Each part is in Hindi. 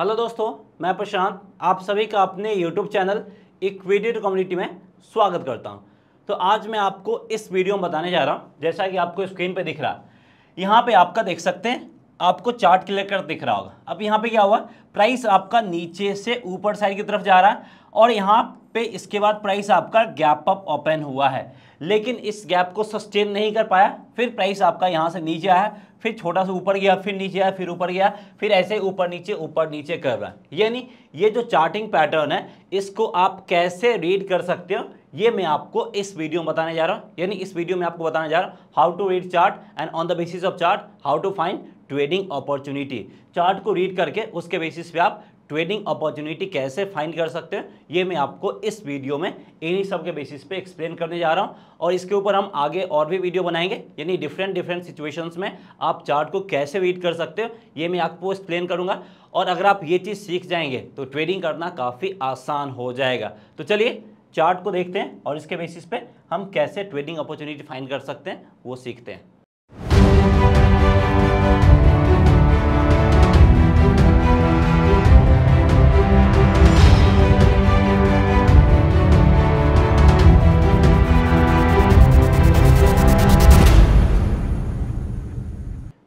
हेलो दोस्तों मैं प्रशांत आप सभी का अपने यूट्यूब चैनल इक्विडिट कम्युनिटी में स्वागत करता हूं तो आज मैं आपको इस वीडियो में बताने जा रहा हूं जैसा कि आपको स्क्रीन पर दिख रहा है यहां पे आपका देख सकते हैं आपको चार्ट क्लियर कर दिख रहा होगा अब यहाँ पे क्या हुआ प्राइस आपका नीचे से ऊपर साइड की तरफ जा रहा है और यहाँ पे इसके बाद प्राइस आपका गैप अप ओपन हुआ है लेकिन इस गैप को सस्टेन नहीं कर पाया फिर प्राइस आपका यहाँ से नीचे आया फिर छोटा सा ऊपर गया फिर नीचे आया फिर ऊपर गया फिर ऐसे ऊपर नीचे ऊपर नीचे कर रहा है यानी ये जो चार्टिंग पैटर्न है इसको आप कैसे रीड कर सकते हो ये मैं आपको इस वीडियो में बताने जा रहा हूँ यानी इस वीडियो में आपको बताने जा रहा हूँ how to read chart and on the basis of chart how to find trading opportunity chart को रीड करके उसके बेसिस पे आप ट्रेडिंग अपॉर्चुनिटी कैसे फाइंड कर सकते हैं ये मैं आपको इस वीडियो में इन्हीं सब के बेसिस पे एक्सप्लेन करने जा रहा हूँ और इसके ऊपर हम आगे और भी वीडियो बनाएंगे यानी डिफरेंट डिफरेंट सिचुएशंस में आप चार्ट को कैसे रीड कर सकते हो ये मैं आपको एक्सप्लेन करूँगा और अगर आप ये चीज़ सीख जाएंगे तो ट्रेडिंग करना काफ़ी आसान हो जाएगा तो चलिए चार्ट को देखते हैं और इसके बेसिस पे हम कैसे ट्रेडिंग अपॉर्चुनिटी फाइंड कर सकते हैं वो सीखते हैं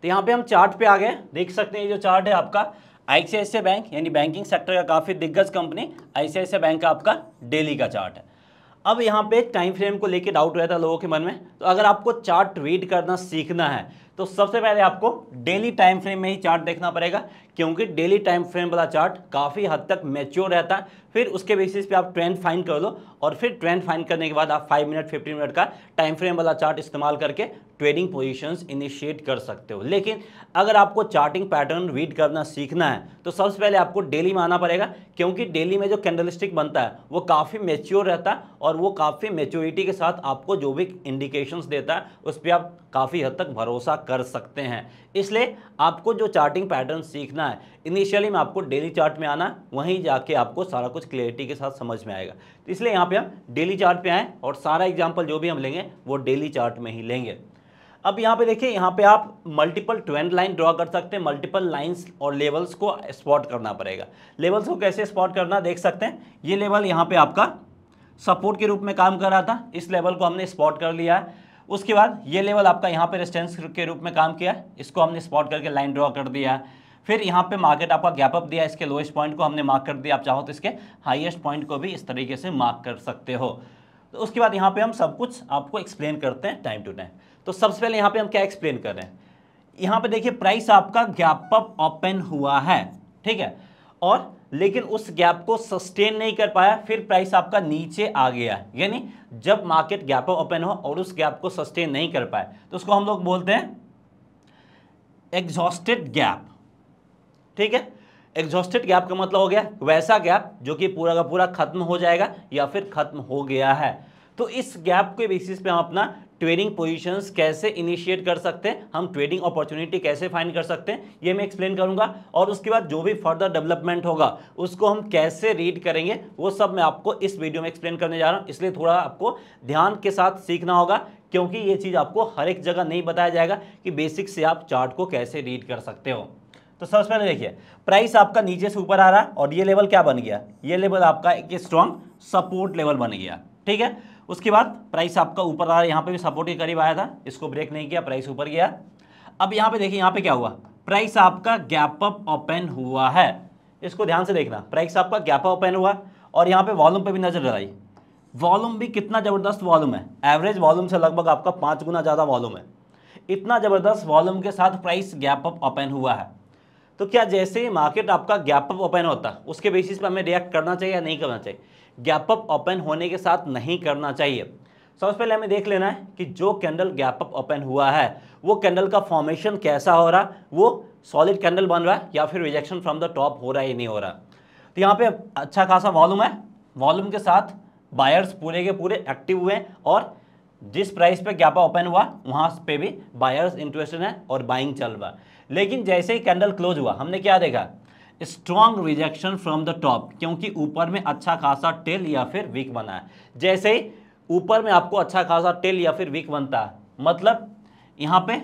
तो यहाँ पे हम चार्ट पे आ गए देख सकते हैं जो चार्ट है आपका आईसीआईसीआई बैंक यानी बैंकिंग सेक्टर का काफ़ी दिग्गज कंपनी आईसीआईसीआई बैंक का आपका डेली का चार्ट है अब यहाँ पे टाइम फ्रेम को लेके डाउट रहता है लोगों के मन में तो अगर आपको चार्ट रीड करना सीखना है तो सबसे पहले आपको डेली टाइम फ्रेम में ही चार्ट देखना पड़ेगा क्योंकि डेली टाइम फ्रेम वाला चार्ट काफ़ी हद तक मेच्योर रहता है फिर उसके बेसिस पे आप ट्रेंड फाइन कर लो और फिर ट्रेंड फाइन करने के बाद आप फाइव मिनट फिफ्टीन मिनट का टाइम फ्रेम वाला चार्ट इस्तेमाल करके ट्रेडिंग पोजीशंस इनिशिएट कर सकते हो लेकिन अगर आपको चार्टिंग पैटर्न रीड करना सीखना है तो सबसे पहले आपको डेली में आना पड़ेगा क्योंकि डेली में जो कैंडलिस्टिक बनता है वो काफ़ी मेच्योर रहता है और वो काफ़ी मेच्योरिटी के साथ आपको जो भी इंडिकेशन देता है उस पर आप काफ़ी हद तक भरोसा कर सकते हैं इसलिए आपको जो चार्टिंग पैटर्न सीखना करना है इनिशियली में आपको डेली चार्ट में आना वहीं जाके आपको सारा कुछ क्लियरिटी के साथ समझ में आएगा तो इसलिए यहाँ पे हम डेली चार्ट पे आए और सारा एग्जाम्पल जो भी हम लेंगे वो डेली चार्ट में ही लेंगे अब यहाँ पे देखिए यहाँ पे आप मल्टीपल ट्वेंट लाइन ड्रॉ कर सकते हैं मल्टीपल लाइंस और लेवल्स को स्पॉट करना पड़ेगा लेवल्स को कैसे स्पॉट करना देख सकते हैं ये लेवल यहाँ पे आपका सपोर्ट के रूप में काम कर रहा था इस लेवल को हमने स्पॉट कर लिया है उसके बाद ये लेवल आपका यहाँ पे रेस्टेंस के रूप में काम किया इसको हमने स्पॉट करके लाइन ड्रॉ कर दिया है फिर यहाँ पे मार्केट आपका गैप अप दिया इसके लोएस्ट पॉइंट को हमने मार्क कर दिया आप चाहो तो इसके हाईएस्ट पॉइंट को भी इस तरीके से मार्क कर सकते हो तो उसके बाद यहाँ पे हम सब कुछ आपको एक्सप्लेन करते हैं टाइम टू टाइम तो सबसे पहले यहाँ पे हम क्या एक्सप्लेन कर रहे हैं यहाँ पे देखिए प्राइस आपका गैप अप ओपन हुआ है ठीक है और लेकिन उस गैप को सस्टेन नहीं कर पाया फिर प्राइस आपका नीचे आ गया यानी जब मार्केट गैप ओपन हो और उस गैप को सस्टेन नहीं कर पाए तो उसको हम लोग बोलते हैं एग्जॉस्टेड गैप ठीक है एग्जॉस्टेड गैप का मतलब हो गया वैसा गैप जो कि पूरा का पूरा खत्म हो जाएगा या फिर खत्म हो गया है तो इस गैप के बेसिस पे हम अपना ट्रेडिंग पोजीशंस कैसे इनिशिएट कर सकते हैं हम ट्रेडिंग अपॉर्चुनिटी कैसे फाइंड कर सकते हैं ये मैं एक्सप्लेन करूंगा और उसके बाद जो भी फर्दर डेवलपमेंट होगा उसको हम कैसे रीड करेंगे वो सब मैं आपको इस वीडियो में एक्सप्लेन करने जा रहा हूँ इसलिए थोड़ा आपको ध्यान के साथ सीखना होगा क्योंकि ये चीज़ आपको हर एक जगह नहीं बताया जाएगा कि बेसिक से आप चार्ट को कैसे रीड कर सकते हो तो सबसे पहले देखिए प्राइस आपका नीचे से ऊपर आ रहा और ये लेवल क्या बन गया ये लेवल आपका एक स्ट्रॉन्ग सपोर्ट लेवल बन गया ठीक है उसके बाद प्राइस आपका ऊपर आ रहा है यहाँ पे भी सपोर्ट के करीब आया था इसको ब्रेक नहीं किया प्राइस ऊपर गया अब यहाँ पे देखिए यहाँ पे क्या हुआ प्राइस आपका गैप अप ओपन हुआ है इसको ध्यान से देखना प्राइस आपका गैप अप ओपन हुआ और यहाँ पे वॉल्यूम पे भी नज़र लगाई वॉल्यूम भी कितना ज़बरदस्त वॉल्यूम है एवरेज वॉल्यूम से लगभग आपका पाँच गुना ज़्यादा वॉल्यूम है इतना ज़बरदस्त वॉल्यूम के साथ प्राइस गैप अप ओपन हुआ है तो क्या जैसे ही मार्केट आपका गैप अप ओपन होता उसके बेसिस पर हमें रिएक्ट करना चाहिए या नहीं करना चाहिए गैप अप ओपन होने के साथ नहीं करना चाहिए सबसे पहले हमें देख लेना है कि जो कैंडल गैप अप ओपन हुआ है वो कैंडल का फॉर्मेशन कैसा हो रहा वो सॉलिड कैंडल बन रहा है या फिर रिजेक्शन फ्रॉम द टॉप हो रहा है या नहीं हो रहा तो यहाँ पे अच्छा खासा वॉल्यूम है वॉल्यूम के साथ बायर्स पूरे के पूरे एक्टिव हुए हैं और जिस प्राइस पे गैप ओपन हुआ वहाँ पे भी बायर्स इंटरेस्टेड हैं और बाइंग चल रहा है लेकिन जैसे ही कैंडल क्लोज हुआ हमने क्या देखा strong rejection from the top क्योंकि ऊपर में अच्छा खासा टेल या फिर वीक बना है जैसे ही ऊपर में आपको अच्छा खासा टेल या फिर वीक बनता है मतलब यहाँ पे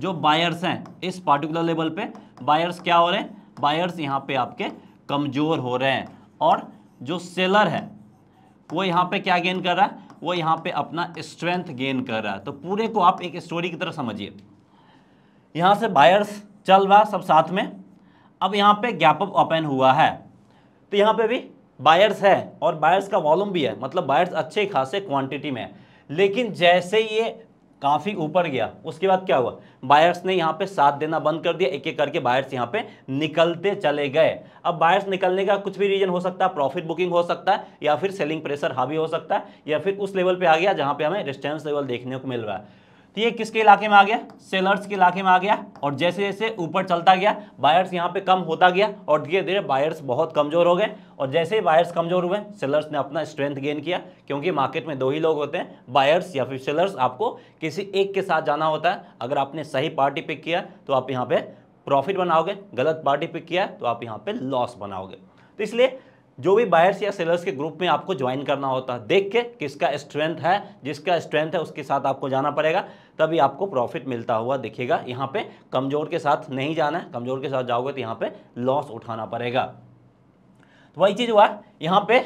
जो बायर्स हैं इस पार्टिकुलर लेवल पे बायर्स क्या हो रहे हैं बायर्स यहाँ पे आपके कमज़ोर हो रहे हैं और जो सेलर है वो यहाँ पे क्या गेन कर रहा है वो यहाँ पे अपना स्ट्रेंथ गेन कर रहा है तो पूरे को आप एक स्टोरी की तरह समझिए यहाँ से बायर्स चल रहा सब साथ में अब यहाँ पे गैप अप ओपन हुआ है तो यहाँ पे भी बायर्स है और बायर्स का वॉल्यूम भी है मतलब बायर्स अच्छे खासे क्वांटिटी में है लेकिन जैसे ये काफ़ी ऊपर गया उसके बाद क्या हुआ बायर्स ने यहाँ पे साथ देना बंद कर दिया एक एक करके बायर्स यहाँ पे निकलते चले गए अब बायर्स निकलने का कुछ भी रीजन हो सकता है प्रॉफिट बुकिंग हो सकता है या फिर सेलिंग प्रेशर हावी हो सकता है या फिर उस लेवल पे आ गया जहाँ पे हमें रिस्टेंस लेवल देखने को मिल रहा है तो ये किसके इलाके में आ गया सेलर्स के इलाके में आ गया और जैसे जैसे ऊपर चलता गया बायर्स यहाँ पे कम होता गया और धीरे धीरे बायर्स बहुत कमज़ोर हो गए और जैसे ही बायर्स कमज़ोर हुए सेलर्स ने अपना स्ट्रेंथ गेन किया क्योंकि मार्केट में दो ही लोग होते हैं बायर्स या फिर सेलर्स आपको किसी एक के साथ जाना होता है अगर आपने सही पार्टी पिक किया तो आप यहाँ पर प्रॉफिट बनाओगे गलत पार्टी पिक किया तो आप यहाँ पर लॉस बनाओगे तो इसलिए जो भी बायर्स या सेलर्स के ग्रुप में आपको ज्वाइन करना होता है देख के किसका स्ट्रेंथ है जिसका स्ट्रेंथ है उसके साथ आपको जाना पड़ेगा तभी आपको प्रॉफिट मिलता हुआ दिखेगा यहाँ पे कमज़ोर के साथ नहीं जाना है कमज़ोर के साथ जाओगे तो यहाँ पे लॉस उठाना पड़ेगा तो वही चीज़ हुआ यहाँ पे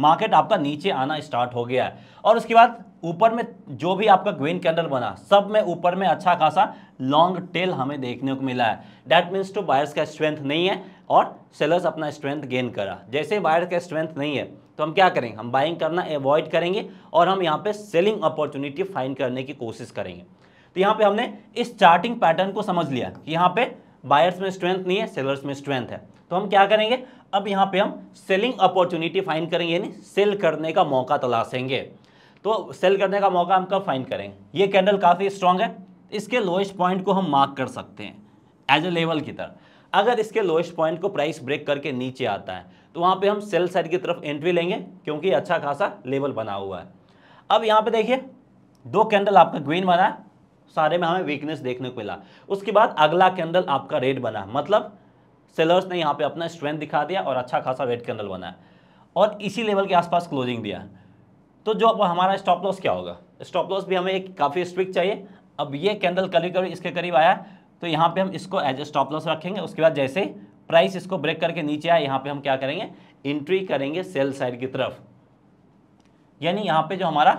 मार्केट आपका नीचे आना स्टार्ट हो गया है और उसके बाद ऊपर में जो भी आपका ग्रीन कैंडल बना सब में ऊपर में अच्छा खासा लॉन्ग टेल हमें देखने को मिला है डैट मीन्स टू बायर्स का स्ट्रेंथ नहीं है और सेलर्स अपना स्ट्रेंथ गेन करा जैसे बायर का स्ट्रेंथ नहीं है तो हम क्या करेंगे हम बाइंग करना अवॉइड करेंगे और हम यहाँ पे सेलिंग अपॉर्चुनिटी फाइंड करने की कोशिश करेंगे तो यहाँ पे हमने इस चार्टिंग पैटर्न को समझ लिया कि यहाँ पे बायर्स में स्ट्रेंथ नहीं है सेलर्स में स्ट्रेंथ है तो हम क्या करेंगे अब यहाँ पे हम सेलिंग अपॉर्चुनिटी फाइंड करेंगे यानी सेल करने का मौका तलाशेंगे तो सेल करने का मौका हम कब फाइंड करेंगे ये कैंडल काफ़ी स्ट्रांग है इसके लोएस्ट पॉइंट को हम मार्क कर सकते हैं एज ए लेवल की तरह अगर इसके लोएस्ट पॉइंट को प्राइस ब्रेक करके नीचे आता है तो वहाँ पे हम सेल साइड की तरफ एंट्री लेंगे क्योंकि अच्छा खासा लेवल बना हुआ है अब यहाँ पे देखिए दो कैंडल आपका ग्रीन बना है सारे में हमें वीकनेस देखने को मिला उसके बाद अगला कैंडल आपका रेड बना मतलब सेलर्स ने यहाँ पे अपना स्ट्रेंथ दिखा दिया और अच्छा खासा रेड कैंडल बना और इसी लेवल के आसपास क्लोजिंग दिया तो जो हमारा स्टॉप लॉस क्या होगा स्टॉप लॉस भी हमें एक काफ़ी स्ट्रिक चाहिए अब ये कैंडल करीब करीब इसके करीब आया तो यहाँ पे हम इसको एज ए स्टॉप लॉस रखेंगे उसके बाद जैसे प्राइस इसको ब्रेक करके नीचे आए यहाँ पे हम क्या करेंगे एंट्री करेंगे सेल साइड की तरफ यानी यहाँ पे जो हमारा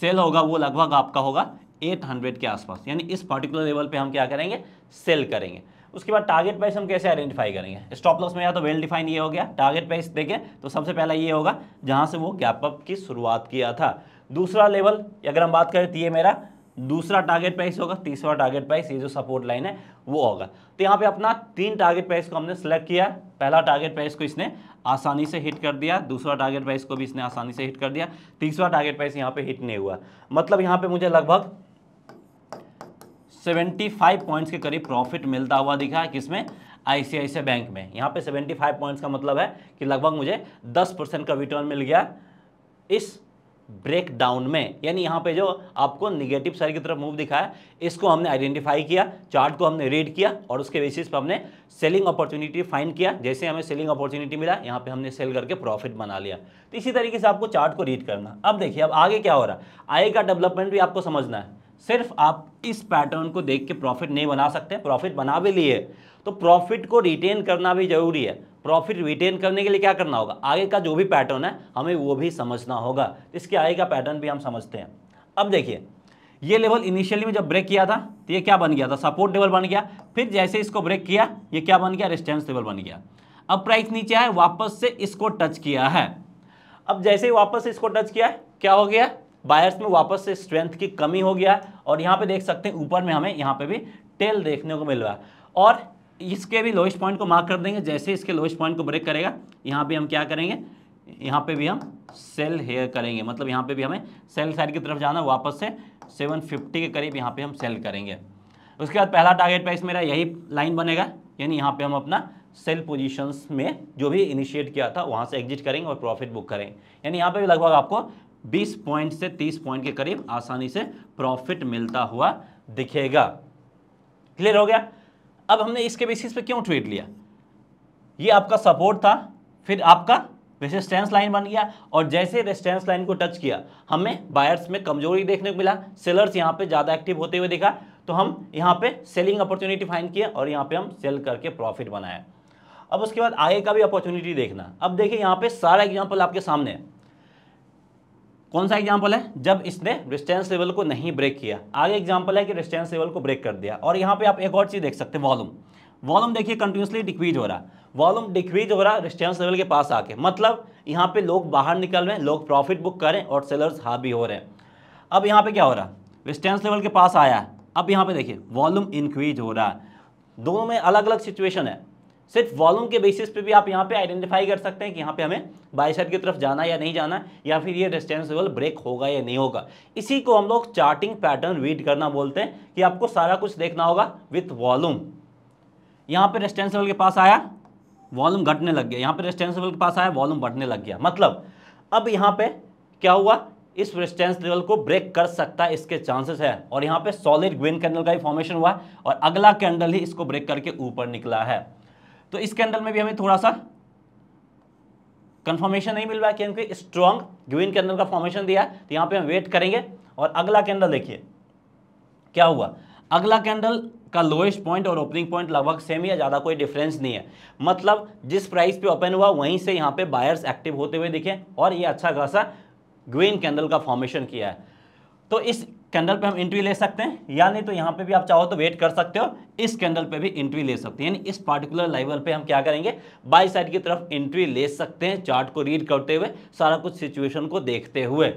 सेल होगा वो लगभग आपका होगा 800 के आसपास यानी इस पर्टिकुलर लेवल पे हम क्या करेंगे सेल करेंगे उसके बाद टारगेट प्राइस हम कैसे आइडेंटिफाई करेंगे स्टॉप लॉस में या तो वेल डिफाइन ये हो गया टारगेट प्राइस देखें तो सबसे पहला ये होगा जहाँ से वो गैपअप की शुरुआत किया था दूसरा लेवल अगर हम बात करें तो ये मेरा दूसरा टारगेट प्राइस होगा तीसरा टारगेट प्राइस ये जो सपोर्ट लाइन है वो होगा तो यहाँ पे अपना तीन टारगेट प्राइस को हमने सेलेक्ट किया पहला टारगेट प्राइस को इसने आसानी से हिट कर दिया दूसरा टारगेट प्राइस को भी इसने आसानी से हिट कर दिया तीसरा टारगेट प्राइस यहाँ पे हिट नहीं हुआ मतलब यहाँ पे मुझे लगभग 75 पॉइंट्स के करीब प्रॉफिट मिलता हुआ दिखा है किसमें आई बैंक में यहाँ पे 75 पॉइंट्स का मतलब है कि लगभग मुझे 10 परसेंट का रिटर्न मिल गया इस ब्रेक डाउन में यानी यहाँ पे जो आपको निगेटिव साइड की तरफ मूव दिखाया इसको हमने आइडेंटिफाई किया चार्ट को हमने रीड किया और उसके बेसिस पर हमने सेलिंग अपॉर्चुनिटी फाइंड किया जैसे हमें सेलिंग अपॉर्चुनिटी मिला यहाँ पे हमने सेल करके प्रॉफिट बना लिया तो इसी तरीके से आपको चार्ट को रीड करना अब देखिए अब आगे क्या हो रहा है आगे का डेवलपमेंट भी आपको समझना है सिर्फ आप इस पैटर्न को देख के प्रॉफिट नहीं बना सकते प्रॉफिट बना भी लिए तो प्रॉफिट को रिटेन करना भी जरूरी है प्रॉफिट रिटेन करने के लिए क्या करना होगा आगे का जो भी पैटर्न है हमें वो भी समझना होगा इसके आगे का पैटर्न भी हम समझते हैं अब देखिए ये लेवल इनिशियली में जब ब्रेक किया था तो ये क्या बन गया था सपोर्ट लेवल बन गया फिर जैसे इसको ब्रेक किया ये क्या बन गया रेस्टेंस लेवल बन गया अब प्राइस नीचे आए वापस से इसको टच किया है अब जैसे ही वापस से इसको टच किया है क्या हो गया बायर्स में वापस से स्ट्रेंथ की कमी हो गया और यहाँ पे देख सकते हैं ऊपर में हमें यहाँ पे भी टेल देखने को मिल रहा है और इसके भी लोएस्ट पॉइंट को मार्क कर देंगे जैसे इसके लोएस्ट पॉइंट को ब्रेक करेगा यहाँ पे हम क्या करेंगे यहाँ पे भी हम सेल हेयर करेंगे मतलब यहाँ पे भी हमें सेल साइड की तरफ जाना वापस से 750 के करीब यहाँ पे हम सेल करेंगे उसके बाद पहला टारगेट प्राइस मेरा यही लाइन बनेगा यानी यहाँ पे हम अपना सेल पोजिशन में जो भी इनिशिएट किया था वहाँ से एग्जिट करेंगे और प्रॉफिट बुक करेंगे यानी यहाँ पर भी लगभग आपको बीस पॉइंट से तीस पॉइंट के करीब आसानी से प्रॉफिट मिलता हुआ दिखेगा क्लियर हो गया अब हमने इसके बेसिस पे क्यों ट्रेड लिया ये आपका सपोर्ट था फिर आपका रेसिस्टेंस लाइन बन गया और जैसे रेसिस्टेंस लाइन को टच किया हमें बायर्स में कमजोरी देखने को मिला सेलर्स यहाँ पे ज़्यादा एक्टिव होते हुए दिखा तो हम यहाँ पे सेलिंग अपॉर्चुनिटी फाइन किया और यहाँ पे हम सेल करके प्रॉफिट बनाया अब उसके बाद आगे का भी अपॉर्चुनिटी देखना अब देखिए यहाँ पे सारा एग्जाम्पल आपके सामने है कौन सा एग्जाम्पल है जब इसने रिस्टेंस लेवल को नहीं ब्रेक किया आगे एग्जाम्पल है कि रिस्टेंस लेवल को ब्रेक कर दिया और यहाँ पे आप एक और चीज़ देख सकते हैं वॉल्यूम वॉल्यूम देखिए कंटिन्यूसली डिक्रीज हो रहा है वॉल्यूम डिक्रीज हो रहा है रिस्टेंस लेवल के पास आके मतलब यहाँ पे लोग बाहर निकल रहे हैं लोग प्रॉफिट बुक करें और सेलर्स हावी हो रहे हैं अब यहाँ पे क्या हो रहा है रिस्टेंस लेवल के पास आया अब यहाँ पे देखिए वॉल्यूम इंक्रीज हो रहा है दोनों में अलग अलग सिचुएशन है सिर्फ वॉल्यूम के बेसिस पे भी आप यहाँ पे आइडेंटिफाई कर सकते हैं कि यहाँ पे हमें बाइसर की तरफ जाना या नहीं जाना या फिर ये रेस्टेंस लेवल ब्रेक होगा या नहीं होगा इसी को हम लोग चार्टिंग पैटर्न रीड करना बोलते हैं कि आपको सारा कुछ देखना होगा विथ वॉल्यूम यहाँ पे रेस्टेंस लेवल के पास आया वॉल्यूम घटने लग गया यहाँ पे रेस्टेंस लेवल के पास आया वॉल्यूम बढ़ने लग गया मतलब अब यहाँ पे क्या हुआ इस रेस्टेंस लेवल को ब्रेक कर सकता है इसके चांसेस है और यहाँ पे सॉलिड ग्रीन कैंडल का ही फॉर्मेशन हुआ और अगला कैंडल ही इसको ब्रेक करके ऊपर निकला है तो इस कैंडल में भी हमें थोड़ा सा कंफर्मेशन नहीं मिल रहा क्योंकि स्ट्रॉन्ग ग्रीन कैंडल का फॉर्मेशन दिया है तो यहां पे हम वेट करेंगे और अगला कैंडल देखिए क्या हुआ अगला कैंडल का लोएस्ट पॉइंट और ओपनिंग पॉइंट लगभग सेम ही है ज़्यादा कोई डिफरेंस नहीं है मतलब जिस प्राइस पे ओपन हुआ वहीं से यहां पे बायर्स एक्टिव होते हुए दिखे और ये अच्छा खासा ग्रीन कैंडल का फॉर्मेशन किया है तो इस कैंडल पे हम इंट्री ले सकते हैं या नहीं तो यहाँ पे भी आप चाहो तो वेट कर सकते हो इस कैंडल पे भी इंट्री ले सकते हैं यानी इस पार्टिकुलर लेवल पे हम क्या करेंगे बाई साइड की तरफ इंट्री ले सकते हैं चार्ट को रीड करते हुए सारा कुछ सिचुएशन को देखते हुए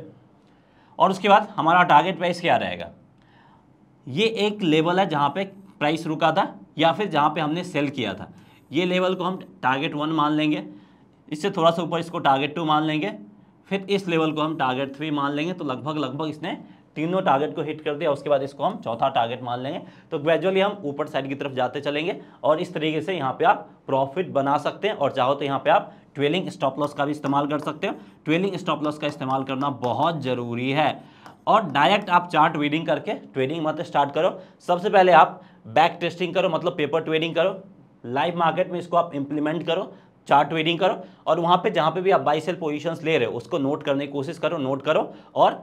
और उसके बाद हमारा टारगेट प्राइस क्या रहेगा ये एक लेवल है जहाँ पर प्राइस रुका था या फिर जहाँ पर हमने सेल किया था ये लेवल को हम टारगेट वन मान लेंगे इससे थोड़ा सा ऊपर इसको टारगेट टू मान लेंगे फिर इस लेवल को हम टारगेट थ्री मान लेंगे तो लगभग लगभग इसने तीनों टारगेट को हिट कर दिया उसके बाद इसको हम चौथा टारगेट मान लेंगे तो ग्रेजुअली हम ऊपर साइड की तरफ जाते चलेंगे और इस तरीके से यहाँ पे आप प्रॉफिट बना सकते हैं और चाहो तो यहाँ पे आप ट्वेलिंग स्टॉप लॉस का भी इस्तेमाल कर सकते हो ट्वेलिंग स्टॉप लॉस का इस्तेमाल करना बहुत ज़रूरी है और डायरेक्ट आप चार्ट रीडिंग करके ट्रेडिंग मत स्टार्ट करो सबसे पहले आप बैक टेस्टिंग करो मतलब पेपर ट्रेडिंग करो लाइव मार्केट में इसको आप इम्प्लीमेंट करो चार्ट वीडिंग करो और वहाँ पे जहाँ पे भी आप बाई सेल पोजीशंस ले रहे हो उसको नोट करने की कोशिश करो नोट करो और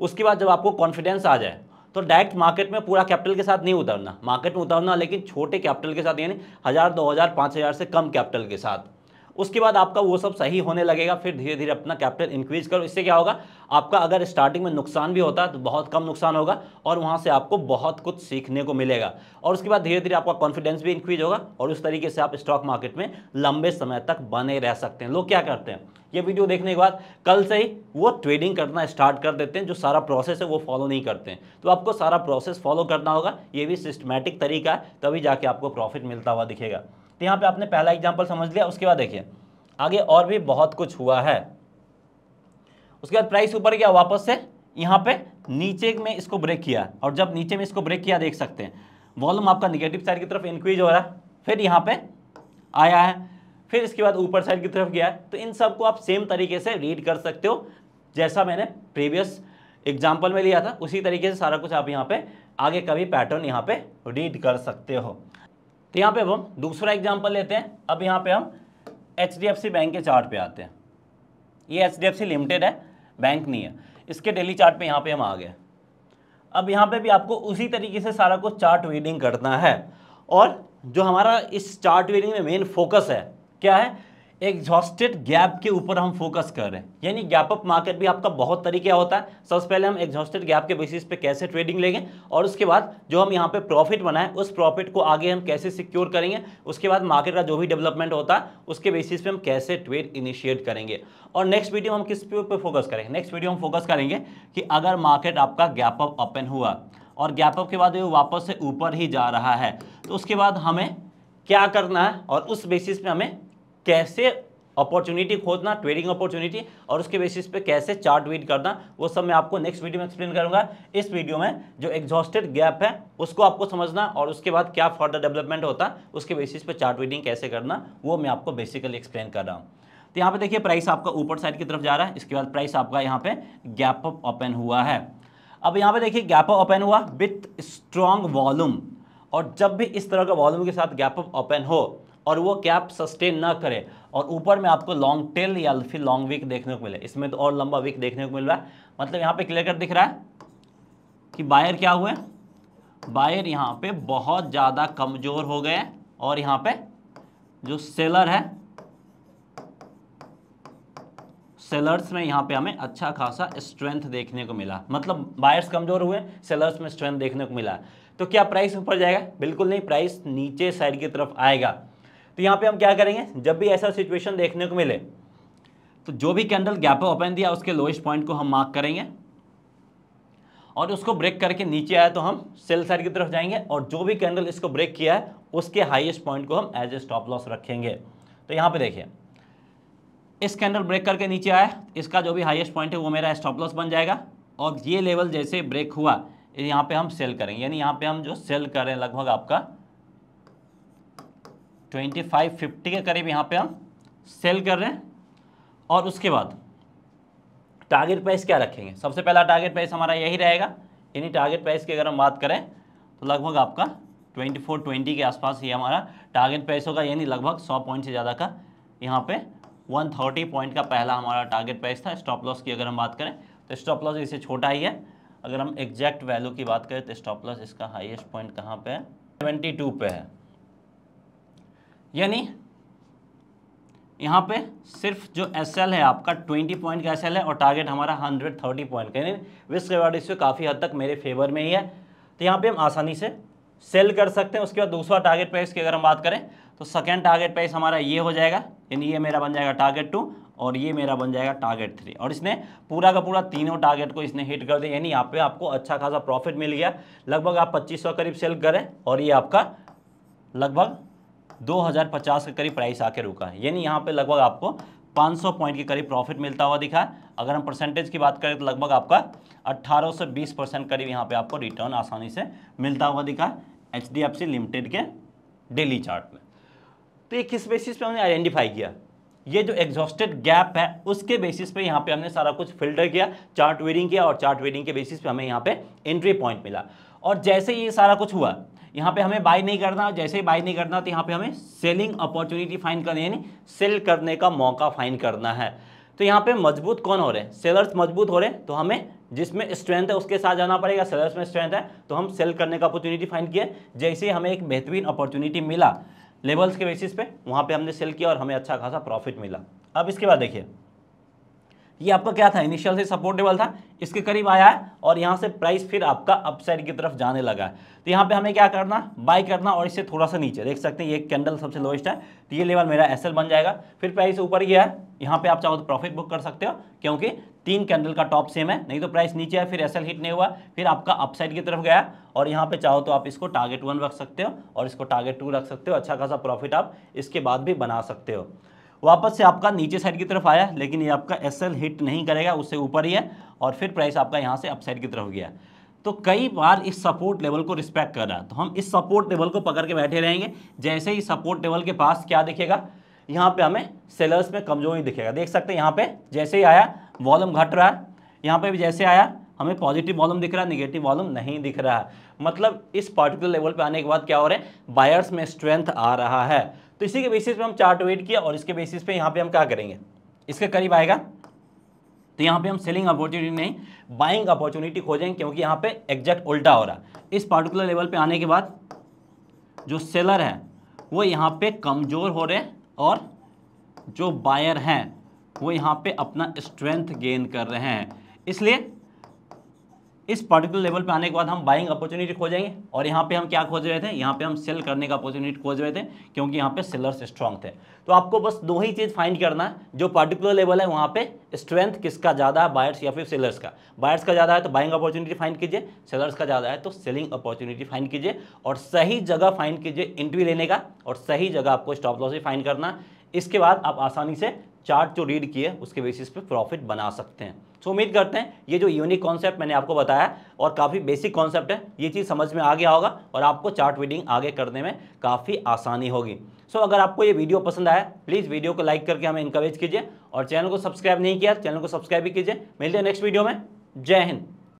उसके बाद जब आपको कॉन्फिडेंस आ जाए तो डायरेक्ट मार्केट में पूरा कैपिटल के साथ नहीं उतरना मार्केट में उतरना लेकिन छोटे कैपिटल के साथ यानी हज़ार दो हज़ार पाँच हज़ार से कम कैपिटल के साथ उसके बाद आपका वो सब सही होने लगेगा फिर धीरे धीरे अपना कैपिटल इंक्रीज करो इससे क्या होगा आपका अगर स्टार्टिंग में नुकसान भी होता है तो बहुत कम नुकसान होगा और वहाँ से आपको बहुत कुछ सीखने को मिलेगा और उसके बाद धीरे धीरे आपका कॉन्फिडेंस भी इंक्रीज होगा और उस तरीके से आप स्टॉक मार्केट में लंबे समय तक बने रह सकते हैं लोग क्या करते हैं ये वीडियो देखने के बाद कल से ही वो ट्रेडिंग करना स्टार्ट कर देते हैं जो सारा प्रोसेस है वो फॉलो नहीं करते हैं तो आपको सारा प्रोसेस फॉलो करना होगा ये भी सिस्टमेटिक तरीका है तभी जाके आपको प्रॉफिट मिलता हुआ दिखेगा तो यहाँ पे आपने पहला एग्जाम्पल समझ लिया उसके बाद देखिए आगे और भी बहुत कुछ हुआ है उसके बाद प्राइस ऊपर गया वापस से यहाँ पे नीचे में इसको ब्रेक किया और जब नीचे में इसको ब्रेक किया देख सकते हैं वॉल्यूम आपका निगेटिव साइड की तरफ इंक्रीज हो रहा है फिर यहाँ पे आया है फिर इसके बाद ऊपर साइड की तरफ गया है तो इन सबको आप सेम तरीके से रीड कर सकते हो जैसा मैंने प्रीवियस एग्जाम्पल में लिया था उसी तरीके से सारा कुछ आप यहाँ पे आगे का भी पैटर्न यहाँ पे रीड कर सकते हो तो यहाँ पे अब हम दूसरा एग्जाम्पल लेते हैं अब यहाँ पे हम एच बैंक के चार्ट पे आते हैं ये एच लिमिटेड है बैंक नहीं है इसके डेली चार्ट पे यहाँ पे हम आ गए अब यहाँ पे भी आपको उसी तरीके से सारा कुछ चार्ट रीडिंग करना है और जो हमारा इस चार्ट रीडिंग में मेन फोकस है क्या है एग्जॉस्टेड गैप के ऊपर हम फोकस कर रहे हैं यानी गैप अप मार्केट भी आपका बहुत तरीका होता है सबसे पहले हम एग्जॉस्टेड गैप के बेसिस पे कैसे ट्रेडिंग लेंगे और उसके बाद जो हम यहाँ पे प्रॉफिट बनाए उस प्रॉफिट को आगे हम कैसे सिक्योर करेंगे उसके बाद मार्केट का जो भी डेवलपमेंट होता है उसके बेसिस पे हम कैसे ट्रेड इनिशिएट करेंगे और नेक्स्ट वीडियो हम किस पे, फोकस करेंगे नेक्स्ट वीडियो हम फोकस करेंगे कि अगर मार्केट आपका गैप अप ओपन हुआ और गैप अप के बाद वो वापस से ऊपर ही जा रहा है तो उसके बाद हमें क्या करना है और उस बेसिस पे हमें कैसे अपॉर्चुनिटी खोजना ट्रेडिंग अपॉर्चुनिटी और उसके बेसिस पे कैसे चार्ट वीड करना वो सब मैं आपको नेक्स्ट वीडियो में एक्सप्लेन करूंगा इस वीडियो में जो एग्जॉस्टेड गैप है उसको आपको समझना और उसके बाद क्या फर्दर डेवलपमेंट होता उसके बेसिस पे चार्ट वीडिंग कैसे करना वो मैं आपको बेसिकली एक्सप्लेन कर रहा हूँ तो यहाँ पर देखिए प्राइस आपका ऊपर साइड की तरफ जा रहा है इसके बाद प्राइस आपका यहाँ पर गैप अप ओपन हुआ है अब यहाँ पर देखिए गैप अप ओपन हुआ विथ स्ट्रॉन्ग वॉल्यूम और जब भी इस तरह का वॉल्यूम के साथ गैप अप ओपन हो और वो कैप सस्टेन ना करे और ऊपर में आपको लॉन्ग टेल या फिर लॉन्ग वीक देखने को मिले इसमें तो और लंबा वीक देखने को मिल रहा है मतलब यहाँ पे क्लियर कट दिख रहा है कि बायर क्या हुए बायर यहाँ पे बहुत ज़्यादा कमज़ोर हो गए और यहाँ पे जो सेलर है सेलर्स में यहाँ पे हमें अच्छा खासा स्ट्रेंथ देखने को मिला मतलब बायर्स कमज़ोर हुए सेलर्स में स्ट्रेंथ देखने को मिला तो क्या प्राइस ऊपर जाएगा बिल्कुल नहीं प्राइस नीचे साइड की तरफ आएगा तो यहाँ पे हम क्या करेंगे जब भी ऐसा सिचुएशन देखने को मिले तो जो भी कैंडल गैप ओपन दिया उसके लोएस्ट पॉइंट को हम मार्क करेंगे और उसको ब्रेक करके नीचे आया तो हम सेल साइड की तरफ जाएंगे और जो भी कैंडल इसको ब्रेक किया है उसके हाईएस्ट पॉइंट को हम एज ए स्टॉप लॉस रखेंगे तो यहाँ पे देखिए इस कैंडल ब्रेक करके नीचे आया इसका जो भी हाईएस्ट पॉइंट है वो मेरा स्टॉप लॉस बन जाएगा और ये लेवल जैसे ब्रेक हुआ यहाँ पे हम सेल करेंगे यानी यहाँ पे हम जो सेल करें लगभग आपका ट्वेंटी फाइव फिफ्टी के करीब यहाँ पे हम सेल कर रहे हैं और उसके बाद टारगेट प्राइस क्या रखेंगे सबसे पहला टारगेट प्राइस हमारा यही रहेगा यानी टारगेट प्राइस की अगर हम बात करें तो लगभग आपका फोर ट्वेंटी के आसपास ये हमारा टारगेट प्राइस होगा यानी लगभग 100 पॉइंट से ज़्यादा का यहाँ पे 130 पॉइंट का पहला हमारा टारगेट प्राइस था स्टॉप लॉस की अगर हम बात करें तो स्टॉप लॉस इससे छोटा ही है अगर हम एग्जैक्ट वैल्यू की बात करें तो स्टॉप लॉस इसका हाईएस्ट पॉइंट कहाँ पे है 72 पे है यानी यहाँ पे सिर्फ जो एस है आपका ट्वेंटी पॉइंट का एस है और टारगेट हमारा हंड्रेड थर्टी पॉइंट का यानी विश्व रिवार्ड इसमें काफ़ी हद तक मेरे फेवर में ही है तो यहाँ पे हम आसानी से सेल कर सकते हैं उसके बाद दूसरा टारगेट प्राइस की अगर हम बात करें तो सेकेंड टारगेट प्राइस हमारा ये हो जाएगा यानी ये मेरा बन जाएगा टारगेट टू और ये मेरा बन जाएगा टारगेट थ्री और इसने पूरा का पूरा तीनों टारगेट को इसने हिट कर दिया यानी यहाँ पे आपको अच्छा खासा प्रॉफिट मिल गया लगभग आप पच्चीस करीब सेल करें और ये आपका लगभग 2050 के करीब प्राइस आके रुका है यानी यहाँ पे लगभग आपको 500 पॉइंट के करीब प्रॉफिट मिलता हुआ दिखा अगर हम परसेंटेज की बात करें तो लगभग आपका 18 से 20 परसेंट करीब यहाँ पे आपको रिटर्न आसानी से मिलता हुआ दिखा एफ एच लिमिटेड के डेली चार्ट में तो ये किस बेसिस पर हमने आइडेंटिफाई किया ये जो एग्जॉस्टेड गैप है उसके बेसिस पे यहाँ पे हमने सारा कुछ फिल्टर किया चार्ट वेडिंग किया और चार्ट वेडिंग के बेसिस पे हमें यहाँ पे एंट्री पॉइंट मिला और जैसे ये सारा कुछ हुआ यहाँ पे हमें बाय नहीं करना जैसे ही बाय नहीं करना तो यहाँ पे हमें सेलिंग अपॉर्चुनिटी फाइन करनी यानी सेल करने का मौका फ़ाइन करना है तो यहाँ पे मजबूत कौन हो रहे हैं सेलर्स मजबूत हो रहे हैं तो हमें जिसमें स्ट्रेंथ है उसके साथ जाना पड़ेगा सेलर्स में स्ट्रेंथ है तो हम सेल करने का अपॉर्चुनिटी फाइन किए जैसे ही हमें एक बेहतरीन अपॉर्चुनिटी मिला लेवल्स के बेसिस पे वहाँ पे हमने सेल किया और हमें अच्छा खासा प्रॉफिट मिला अब इसके बाद देखिए ये आपका क्या था इनिशियल से सपोर्टेबल था इसके करीब आया है और यहाँ से प्राइस फिर आपका अपसाइड की तरफ जाने लगा है तो यहाँ पे हमें क्या करना बाय करना और इससे थोड़ा सा नीचे देख सकते हैं ये कैंडल सबसे लोएस्ट है तो ये लेवल मेरा एसएल बन जाएगा फिर प्राइस ऊपर ही है यहाँ पे आप चाहो तो प्रॉफिट बुक कर सकते हो क्योंकि तीन कैंडल का टॉप सेम है नहीं तो प्राइस नीचे है फिर एस हिट नहीं हुआ फिर आपका अपसाइड की तरफ गया और यहाँ पर चाहो तो आप इसको टारगेट वन रख सकते हो और इसको टारगेट टू रख सकते हो अच्छा खासा प्रॉफिट आप इसके बाद भी बना सकते हो वापस से आपका नीचे साइड की तरफ आया लेकिन ये आपका एस हिट नहीं करेगा उससे ऊपर ही है और फिर प्राइस आपका यहाँ से अपसाइड की तरफ गया तो कई बार इस सपोर्ट लेवल को रिस्पेक्ट कर रहा है तो हम इस सपोर्ट लेवल को पकड़ के बैठे रहेंगे जैसे ही सपोर्ट लेवल के पास क्या दिखेगा यहाँ पे हमें सेलर्स में कमजोरी दिखेगा देख सकते हैं यहाँ पे जैसे ही आया वॉल्यूम घट रहा है यहाँ पे भी जैसे आया हमें पॉजिटिव वॉल्यूम दिख रहा है निगेटिव वॉल्यूम नहीं दिख रहा है मतलब इस पर्टिकुलर लेवल पे आने के बाद क्या हो रहा है बायर्स में स्ट्रेंथ आ रहा है तो इसी के बेसिस पे हम चार्ट वेट किया और इसके बेसिस पे यहाँ पे हम क्या करेंगे इसके करीब आएगा तो यहाँ पे हम सेलिंग अपॉर्चुनिटी नहीं बाइंग अपॉर्चुनिटी खोजेंगे क्योंकि यहाँ पे एग्जैक्ट उल्टा हो रहा है इस पर्टिकुलर लेवल पे आने के बाद जो सेलर है वो यहाँ पे कमज़ोर हो रहे हैं और जो बायर हैं वो यहाँ पे अपना स्ट्रेंथ गेन कर रहे हैं इसलिए इस पर्टिकुलर लेवल पे आने के बाद हम बाइंग अपॉर्चुनिटी खोजेंगे और यहाँ पे हम क्या खोज रहे थे यहाँ पे हम सेल करने का अपॉर्चुनिटी खोज रहे थे क्योंकि यहाँ पे सेलर्स स्ट्रांग थे तो आपको बस दो ही चीज़ फाइंड करना है जो पर्टिकुलर लेवल है वहाँ पे स्ट्रेंथ किसका ज़्यादा है बायर्स या फिर सेलर्स का बायर्स का ज़्यादा है तो बाइंग अपॉर्चुनिटी फाइंड कीजिए सेलर्स का ज़्यादा है तो सेलिंग अपॉर्चुनिटी फाइंड कीजिए और सही जगह फाइंड कीजिए इंट्री लेने का और सही जगह आपको स्टॉप लॉस भी फाइंड करना इसके बाद आप आसानी से चार्ट जो रीड किए उसके बेसिस पे प्रॉफिट बना सकते हैं सो उम्मीद करते हैं ये जो यूनिक कॉन्सेप्ट मैंने आपको बताया और काफ़ी बेसिक कॉन्सेप्ट है ये चीज़ समझ में आ गया होगा और आपको चार्ट रीडिंग आगे करने में काफ़ी आसानी होगी सो अगर आपको ये वीडियो पसंद आया प्लीज़ वीडियो को लाइक करके हमें इंकरेज कीजिए और चैनल को सब्सक्राइब नहीं किया चैनल को सब्सक्राइब भी कीजिए मिलते हैं नेक्स्ट वीडियो में जय हिंद